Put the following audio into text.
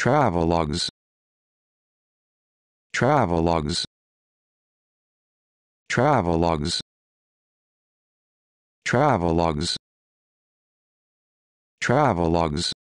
Travel logs. Travel logs. Travel logs. Travel logs.